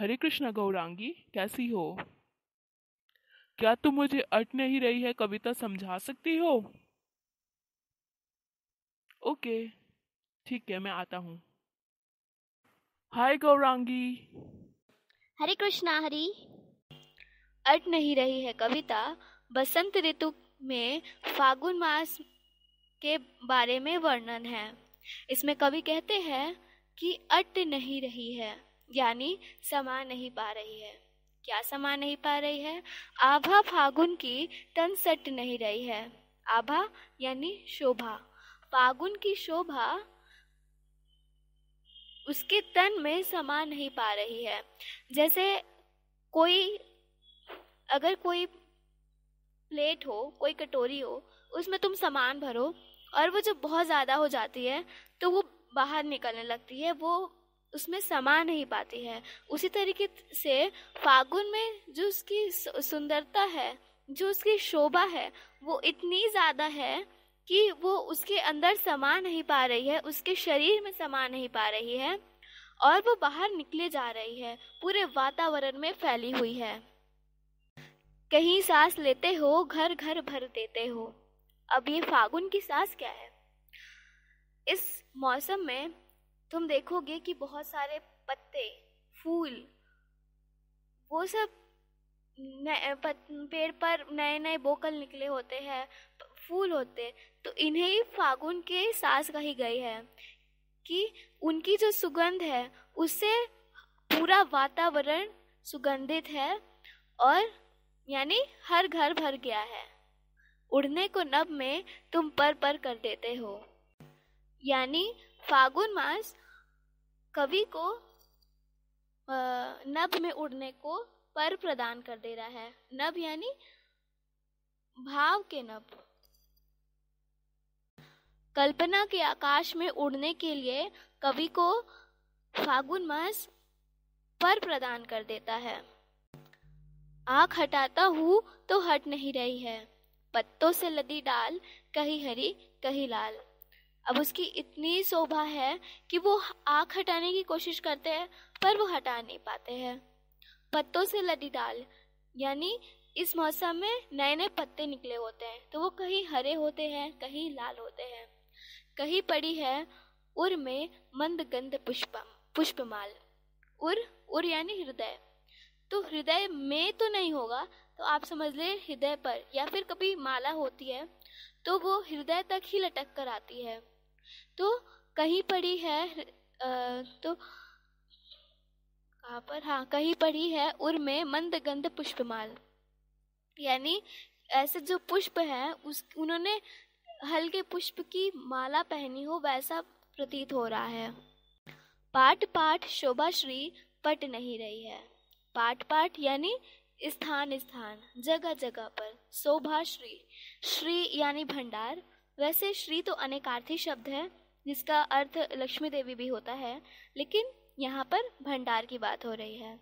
हरे कृष्णा गौरांगी कैसी हो क्या तुम मुझे अट नहीं रही है कविता समझा सकती हो ओके ठीक है मैं आता हूँ हाय गौरांगी हरे कृष्णा हरी अट नहीं रही है कविता बसंत ऋतु में फागुन मास के बारे में वर्णन है इसमें कवि कहते हैं कि अट नहीं रही है यानी समा नहीं पा रही है क्या समा नहीं पा रही है आभा फागुन की तन सट नहीं रही है आभा यानी शोभा फागुन की शोभा उसके तन में समा नहीं पा रही है जैसे कोई अगर कोई प्लेट हो कोई कटोरी हो उसमें तुम सामान भरो और वो जब बहुत ज़्यादा हो जाती है तो वो बाहर निकलने लगती है वो उसमें समा नहीं पाती है उसी तरीके से फागुन में जो उसकी सुंदरता है जो उसकी शोभा है वो इतनी ज़्यादा है कि वो उसके अंदर समा नहीं पा रही है उसके शरीर में समा नहीं पा रही है और वो बाहर निकले जा रही है पूरे वातावरण में फैली हुई है कहीं सांस लेते हो घर घर भर देते हो अब ये फागुन की सांस क्या है इस मौसम में तुम देखोगे कि बहुत सारे पत्ते फूल वो सब पेड़ पर नए नए बोकल निकले होते हैं तो फूल होते तो इन्हें ही फागुन के सास कही गई है कि उनकी जो सुगंध है उससे पूरा वातावरण सुगंधित है और यानी हर घर भर गया है उड़ने को नब में तुम पर पर कर देते हो यानी फागुन मास कवि को नभ में उड़ने को पर प्रदान कर दे रहा है नभ यानी भाव के नभ कल्पना के आकाश में उड़ने के लिए कवि को फागुन मास पर प्रदान कर देता है आंख हटाता हूँ तो हट नहीं रही है पत्तों से लदी डाल कहीं हरी कहीं लाल अब उसकी इतनी शोभा है कि वो आँख हटाने की कोशिश करते हैं पर वो हटा नहीं पाते हैं पत्तों से लदी डाल यानी इस मौसम में नए नए पत्ते निकले होते हैं तो वो कहीं हरे होते हैं कहीं लाल होते हैं कहीं पड़ी है उर में मंद गंध पुष्पम पुष्पमाल उर उर यानी हृदय तो हृदय में तो नहीं होगा तो आप समझ लें हृदय पर या फिर कभी माला होती है तो वो हृदय तक ही लटक कर आती है तो कहीं पड़ी है तो कहाँ पर हाँ कहीं पड़ी है उर में मंद गंध पुष्पमाल यानी ऐसे जो पुष्प है उस उन्होंने हल्के पुष्प की माला पहनी हो वैसा प्रतीत हो रहा है पाठ पाठ शोभा श्री पट नहीं रही है पाठ पाठ यानी स्थान स्थान जगह जगह पर शोभा श्री श्री यानी भंडार वैसे श्री तो अनेकार्थी शब्द है जिसका अर्थ लक्ष्मी देवी भी होता है लेकिन यहाँ पर भंडार की बात हो रही है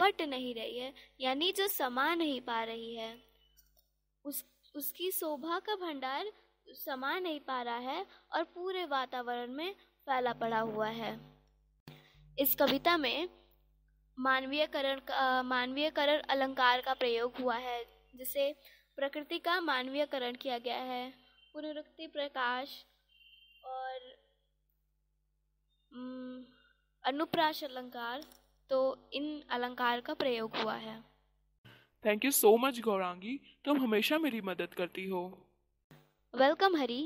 पट नहीं रही है यानी जो समा नहीं पा रही है उस उसकी शोभा का भंडार समा नहीं पा रहा है और पूरे वातावरण में फैला पड़ा हुआ है इस कविता में मानवीयकरण मानवीयकरण अलंकार का प्रयोग हुआ है जिसे प्रकृति का मानवीयकरण किया गया है पुनरुक्ति प्रकाश और अनुप्राश अलंकार तो इन अलंकार का प्रयोग हुआ है thank you so much Gaurangi तुम हमेशा मेरी मदद करती हो वेलकम हरी